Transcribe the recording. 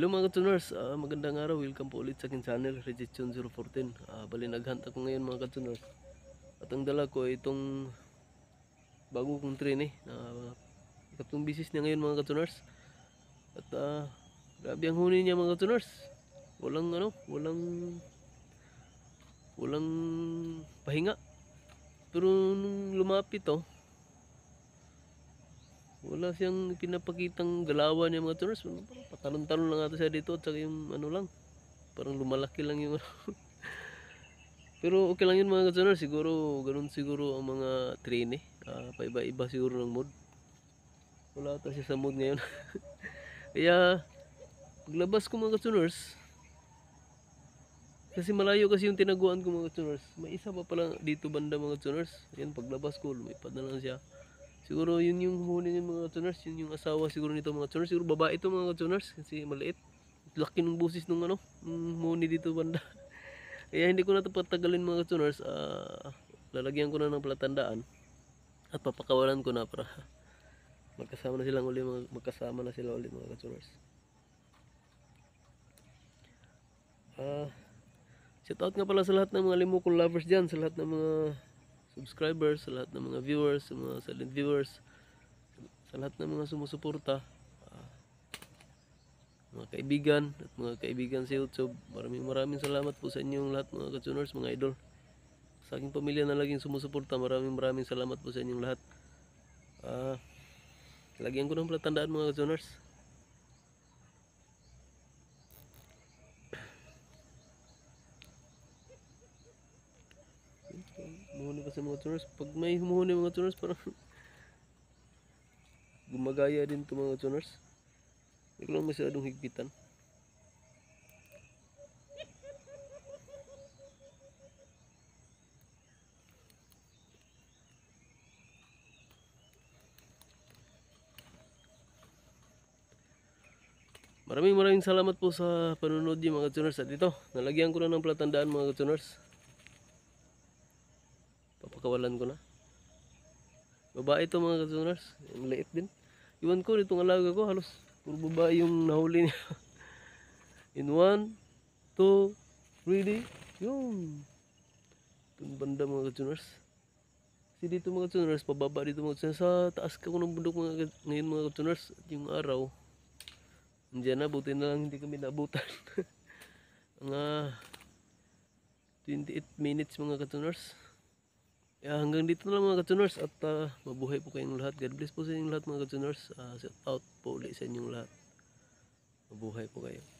Hello mga katuners, uh, magandang araw, welcome po ulit sa akin channel, Rejection 014 uh, Bali naghant ako ngayon mga katuners At ang dala ko itong bago kong train eh uh, Ikatong bisis niya ngayon mga katuners At uh, grabe ang huni niya mga katuners Walang ano, walang Walang pahinga Pero nung lumapit oh wala siyang pinapakitang galawan niya mga tourists patalon-talon lang ata siya dito at saka yung ano lang parang lumalaki lang yung pero okay lang yun mga tourists siguro ganun siguro ang mga train eh uh, paiba-iba siguro ng mood wala ata siya sa mood ngayon kaya paglabas ko mga tourists kasi malayo kasi yung tinaguan ko mga tourists May isa pa pala dito banda mga tourists Yan paglabas ko, lumipad na lang siya. Siguro yun yung huli ng mga tuners, yun yung asawa siguro nito mga tuners. Siguro babae ito mga tuners kasi maliit. Laki ng busis nung ano, nung huni dito banda. Kaya hindi ko na to patagalin mga tuners. Uh, lalagyan ko na ng palatandaan at papakawalan ko na para magkasama na silang uli mga, magkasama na sila uli mga tuners. Ah, uh, shout out nga pala sa lahat ng mga limukong lovers diyan, sa lahat ng mga subscribers, sa lahat ng mga viewers, sa mga silent viewers, sa lahat ng mga sumusuporta, ah, mga kaibigan at mga kaibigan sa YouTube. Maraming maraming salamat po sa inyong lahat mga katsuners, mga idol. Sa aking pamilya na laging sumusuporta, maraming maraming salamat po sa inyong lahat. Uh, lagyan ko ng platandaan mga katsuners. Humuhuni kasi mga tuners. Pag may humuhuni mga tuners, parang gumagaya din ito mga tuners. Hindi ko lang masyadong higpitan. Maraming maraming salamat po sa panunod niyo mga tuners at ito. Nalagyan ko na ng platandaan mga tuners. Kapakawalan ko na. Babae ito mga kasuners. Ang liit din. Iwan ko nitong alaga ko. Halos puro babae yung nahuli niya. In 1, 2, 3 day. Yun. Itong banda mga kasuners. Kasi dito mga kasuners, pababa dito mga kasuners. Sa taas ka ko ng bundok mga ngayon mga kasuners. At yung araw. Andiyan na, buti na lang hindi kami nabutan. mga 28 minutes mga katuners Yeah, hanggang dito na lang mga katsuners at uh, mabuhay po kayong lahat. God bless po sa inyong lahat mga katsuners. Uh, ah, shout out po ulit sa inyong lahat. Mabuhay po kayo.